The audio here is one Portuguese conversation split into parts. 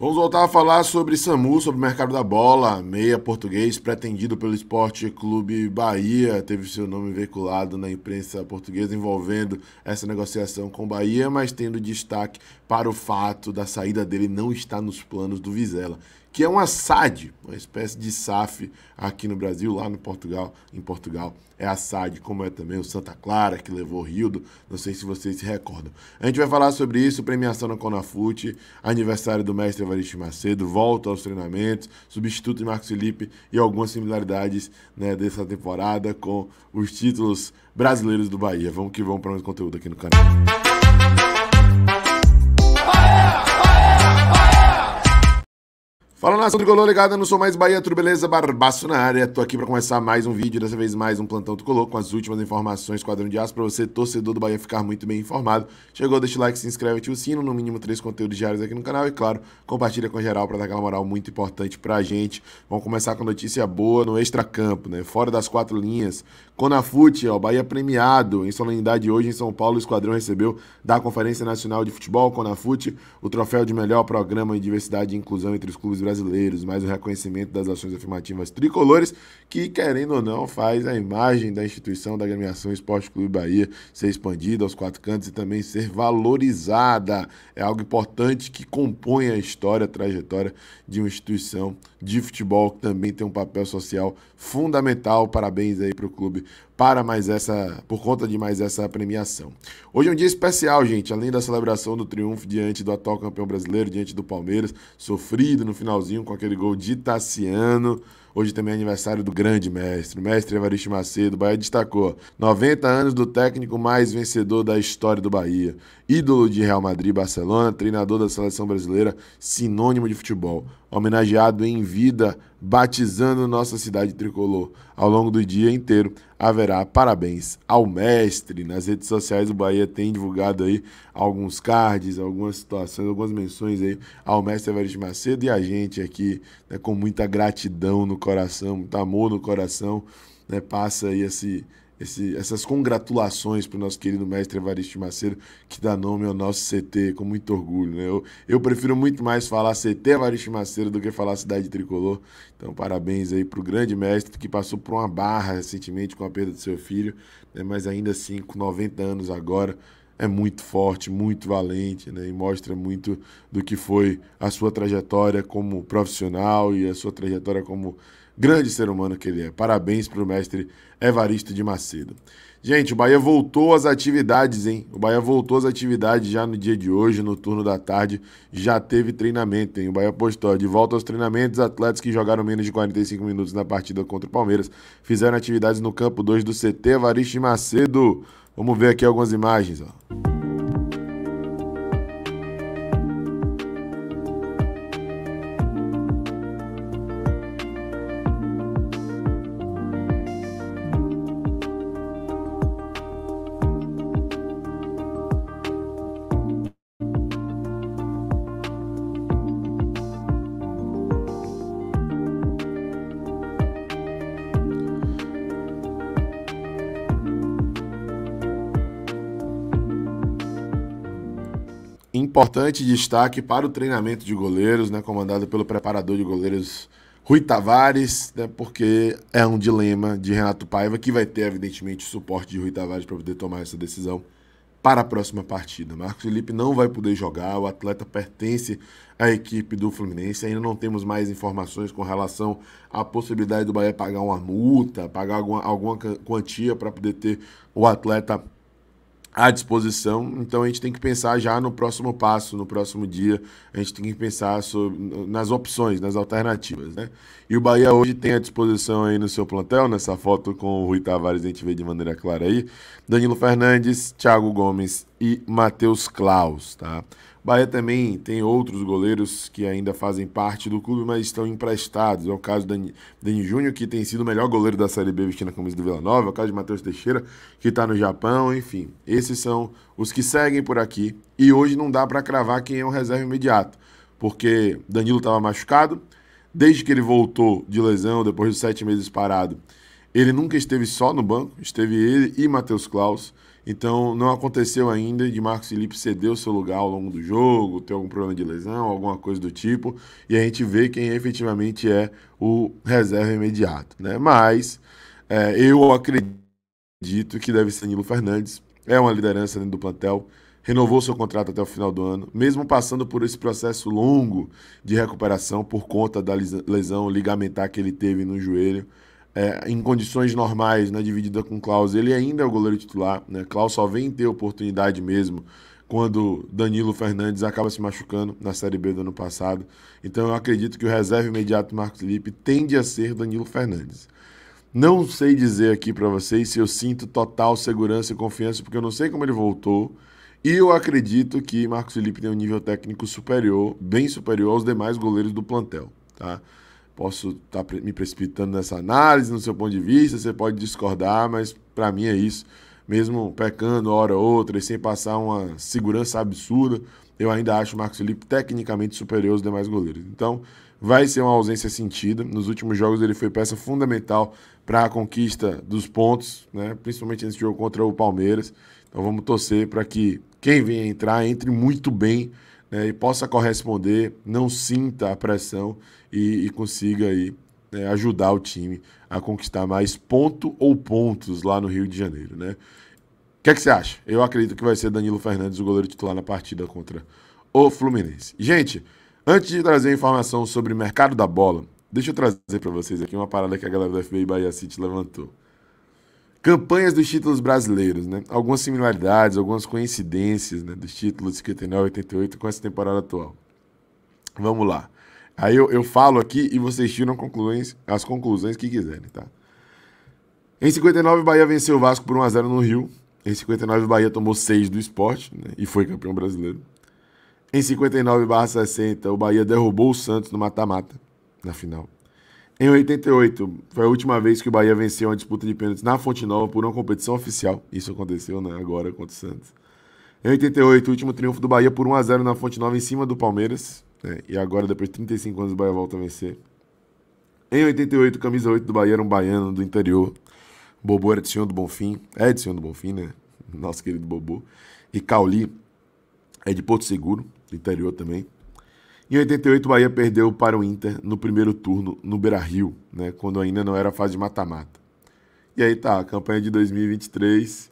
Vamos voltar a falar sobre SAMU, sobre o mercado da bola, meia português pretendido pelo Esporte Clube Bahia, teve seu nome veiculado na imprensa portuguesa envolvendo essa negociação com o Bahia, mas tendo destaque para o fato da saída dele não estar nos planos do Vizela que é uma SAD, uma espécie de SAF aqui no Brasil, lá no Portugal, em Portugal é a SAD, como é também o Santa Clara, que levou o Rildo, não sei se vocês se recordam. A gente vai falar sobre isso, premiação na Conafute, aniversário do mestre Evaristo Macedo, volta aos treinamentos, substituto de Marcos Felipe e algumas similaridades né, dessa temporada com os títulos brasileiros do Bahia. Vamos que vamos para mais conteúdo aqui no canal. Fala nação tricolor ligada não Sou Mais Bahia, tudo beleza? Barbaço na área, tô aqui para começar mais um vídeo, dessa vez mais um Plantão Tricolor com as últimas informações, quadrão de aço, para você, torcedor do Bahia, ficar muito bem informado. Chegou, deixa o like, se inscreve, ativa o sino, no mínimo três conteúdos diários aqui no canal e, claro, compartilha com geral para dar aquela moral muito importante pra gente. Vamos começar com notícia boa no extracampo, né? Fora das quatro linhas, Conafute, ó, Bahia premiado em solenidade hoje em São Paulo, o esquadrão recebeu da Conferência Nacional de Futebol, Conafute, o troféu de melhor programa em diversidade e inclusão entre os clubes brasileiros brasileiros, mais o reconhecimento das ações afirmativas tricolores, que, querendo ou não, faz a imagem da instituição da agremiação Esporte Clube Bahia ser expandida aos quatro cantos e também ser valorizada. É algo importante que compõe a história, a trajetória de uma instituição de futebol que também tem um papel social fundamental. Parabéns aí para o Clube para mais essa, por conta de mais essa premiação. Hoje é um dia especial, gente, além da celebração do triunfo diante do atual campeão brasileiro, diante do Palmeiras, sofrido no finalzinho com aquele gol de Tassiano. Hoje também é aniversário do grande mestre, mestre Evaristo Macedo. O Bahia destacou 90 anos do técnico mais vencedor da história do Bahia, ídolo de Real Madrid, Barcelona, treinador da seleção brasileira, sinônimo de futebol homenageado em vida, batizando nossa cidade tricolor. Ao longo do dia inteiro haverá parabéns ao mestre. Nas redes sociais o Bahia tem divulgado aí alguns cards, algumas situações, algumas menções aí ao mestre Everest Macedo e a gente aqui né, com muita gratidão no coração, muito amor no coração, né, passa aí esse esse, essas congratulações para o nosso querido mestre Evaristo Macedo, que dá nome ao nosso CT com muito orgulho. Né? Eu, eu prefiro muito mais falar CT Evaristo Macedo do que falar Cidade Tricolor. Então, parabéns aí para o grande mestre que passou por uma barra recentemente com a perda do seu filho, né? mas ainda assim, com 90 anos agora, é muito forte, muito valente, né? E mostra muito do que foi a sua trajetória como profissional e a sua trajetória como grande ser humano que ele é. Parabéns para o mestre Evaristo de Macedo. Gente, o Bahia voltou às atividades, hein? O Bahia voltou às atividades já no dia de hoje, no turno da tarde, já teve treinamento, hein? O Bahia postou de volta aos treinamentos, atletas que jogaram menos de 45 minutos na partida contra o Palmeiras fizeram atividades no campo 2 do CT Evaristo de Macedo. Vamos ver aqui algumas imagens, ó. importante destaque para o treinamento de goleiros, né, comandado pelo preparador de goleiros Rui Tavares, né, porque é um dilema de Renato Paiva, que vai ter, evidentemente, o suporte de Rui Tavares para poder tomar essa decisão para a próxima partida. Marcos Felipe não vai poder jogar, o atleta pertence à equipe do Fluminense. Ainda não temos mais informações com relação à possibilidade do Bahia pagar uma multa, pagar alguma, alguma quantia para poder ter o atleta à disposição. Então a gente tem que pensar já no próximo passo, no próximo dia, a gente tem que pensar sobre, nas opções, nas alternativas. Né? E o Bahia hoje tem à disposição aí no seu plantel, nessa foto com o Rui Tavares, a gente vê de maneira clara aí, Danilo Fernandes, Thiago Gomes e Matheus Klaus, tá? Bahia também tem outros goleiros que ainda fazem parte do clube, mas estão emprestados. É o caso do Dani, Júnior, que tem sido o melhor goleiro da Série B vestindo a camisa do Vila Nova. É o caso de Matheus Teixeira, que está no Japão. Enfim, esses são os que seguem por aqui. E hoje não dá para cravar quem é o reserva imediato, porque Danilo estava machucado. Desde que ele voltou de lesão, depois de sete meses parado, ele nunca esteve só no banco. Esteve ele e Matheus Klaus. Então não aconteceu ainda de Marcos Felipe ceder o seu lugar ao longo do jogo, ter algum problema de lesão, alguma coisa do tipo, e a gente vê quem efetivamente é o reserva imediato, né? Mas é, eu acredito que deve ser Nilo Fernandes, é uma liderança dentro do plantel, renovou seu contrato até o final do ano, mesmo passando por esse processo longo de recuperação por conta da lesão ligamentar que ele teve no joelho é, em condições normais, né, dividida com Klaus, ele ainda é o goleiro titular. Né? Klaus só vem ter oportunidade mesmo quando Danilo Fernandes acaba se machucando na Série B do ano passado. Então eu acredito que o reserva imediato do Marcos Felipe tende a ser Danilo Fernandes. Não sei dizer aqui para vocês se eu sinto total segurança e confiança, porque eu não sei como ele voltou. E eu acredito que Marcos Felipe tem um nível técnico superior, bem superior aos demais goleiros do plantel, tá? posso estar tá me precipitando nessa análise, no seu ponto de vista, você pode discordar, mas para mim é isso. Mesmo pecando hora ou outra e sem passar uma segurança absurda, eu ainda acho o Marcos Felipe tecnicamente superior aos demais goleiros. Então, vai ser uma ausência sentida. Nos últimos jogos ele foi peça fundamental para a conquista dos pontos, né? principalmente nesse jogo contra o Palmeiras. Então vamos torcer para que quem venha entrar entre muito bem né, e possa corresponder, não sinta a pressão e, e consiga aí né, ajudar o time a conquistar mais ponto ou pontos lá no Rio de Janeiro, né? O que, é que você acha? Eu acredito que vai ser Danilo Fernandes o goleiro titular na partida contra o Fluminense. Gente, antes de trazer informação sobre o mercado da bola, deixa eu trazer para vocês aqui uma parada que a galera do FBI Bahia City levantou. Campanhas dos títulos brasileiros, né? Algumas similaridades, algumas coincidências né? dos títulos 59 88 com essa temporada atual. Vamos lá. Aí eu, eu falo aqui e vocês tiram conclusões, as conclusões que quiserem, tá? Em 59, o Bahia venceu o Vasco por 1x0 no Rio. Em 59, o Bahia tomou 6 do esporte né? e foi campeão brasileiro. Em 59 60, o Bahia derrubou o Santos no mata-mata, na final. Em 88, foi a última vez que o Bahia venceu uma disputa de pênaltis na Fonte Nova por uma competição oficial. Isso aconteceu né, agora contra o Santos. Em 88, o último triunfo do Bahia por 1x0 na Fonte Nova em cima do Palmeiras. Né, e agora, depois de 35 anos, o Bahia volta a vencer. Em 88, camisa 8 do Bahia era um baiano do interior. Bobô era de Senhor do Bonfim. É de Senhor do Bonfim, né? Nosso querido Bobô. E Cauli é de Porto Seguro, do interior também. Em 88, o Bahia perdeu para o Inter no primeiro turno no Beira-Rio, né, quando ainda não era fase de mata-mata. E aí tá, a campanha de 2023,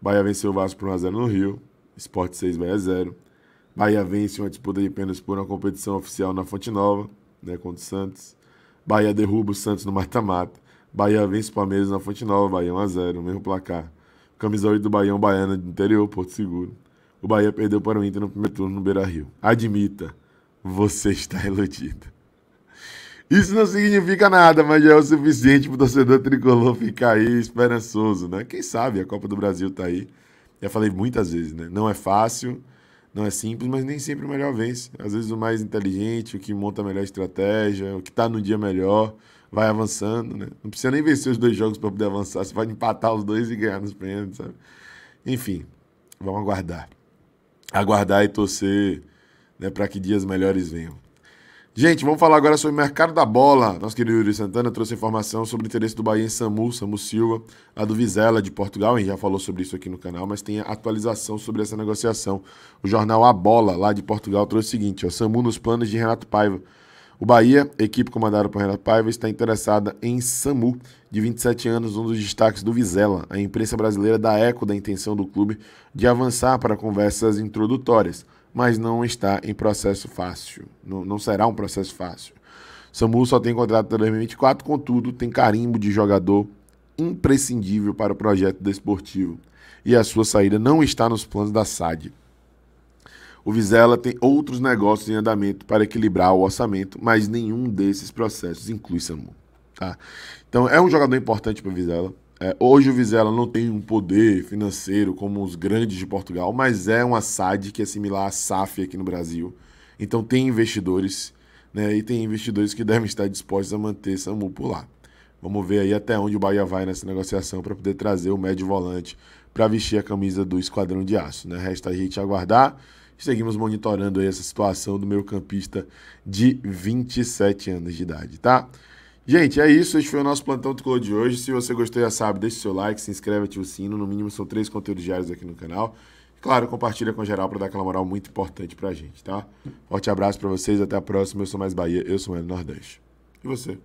Bahia venceu o Vasco por 1x0 no Rio, Sport 6 Bahia 0. Bahia vence uma disputa de pênaltis por uma competição oficial na Fonte Nova, né, contra o Santos. Bahia derruba o Santos no mata-mata. Bahia vence o Palmeiras na Fonte Nova, Bahia 1x0, no mesmo placar. Camisa 8 do Bahia, um baiano de interior, Porto Seguro. O Bahia perdeu para o Inter no primeiro turno no Beira-Rio. Admita, você está iludido. Isso não significa nada, mas já é o suficiente para o torcedor tricolor ficar aí esperançoso, né? Quem sabe a Copa do Brasil está aí. Já falei muitas vezes, né? Não é fácil, não é simples, mas nem sempre o melhor vence. Às vezes o mais inteligente, o que monta a melhor estratégia, o que está no dia melhor, vai avançando, né? Não precisa nem vencer os dois jogos para poder avançar. Você pode empatar os dois e ganhar nos pênaltis, sabe? Enfim, vamos aguardar. Aguardar e torcer né, para que dias melhores venham. Gente, vamos falar agora sobre o mercado da bola. Nosso querido Yuri Santana trouxe informação sobre o interesse do Bahia em Samu, Samu Silva, a do Vizela de Portugal. A gente já falou sobre isso aqui no canal, mas tem atualização sobre essa negociação. O jornal A Bola, lá de Portugal, trouxe o seguinte: ó, Samu nos planos de Renato Paiva. O Bahia, equipe comandada por Renato Paiva, está interessada em Samu, de 27 anos, um dos destaques do Vizela. A imprensa brasileira dá eco da intenção do clube de avançar para conversas introdutórias mas não está em processo fácil. Não, não será um processo fácil. Samu só tem contrato até 2024, contudo, tem carimbo de jogador imprescindível para o projeto desportivo. E a sua saída não está nos planos da SAD. O Vizela tem outros negócios em andamento para equilibrar o orçamento, mas nenhum desses processos inclui Samu. Tá? Então é um jogador importante para o Vizela. É, hoje o Vizela não tem um poder financeiro como os grandes de Portugal, mas é uma SAD que é similar à SAF aqui no Brasil. Então tem investidores, né? E tem investidores que devem estar dispostos a manter Samu por lá. Vamos ver aí até onde o Bahia vai nessa negociação para poder trazer o médio volante para vestir a camisa do Esquadrão de Aço. Né? Resta a gente aguardar e seguimos monitorando aí essa situação do meio campista de 27 anos de idade, tá? Gente, é isso. Esse foi o nosso Plantão Tricolor de hoje. Se você gostou, já sabe, deixe seu like, se inscreve, ativa o sino. No mínimo, são três conteúdos diários aqui no canal. E, claro, compartilha com geral para dar aquela moral muito importante para gente, tá? Forte abraço para vocês. Até a próxima. Eu sou Mais Bahia. Eu sou o Nordeste. E você?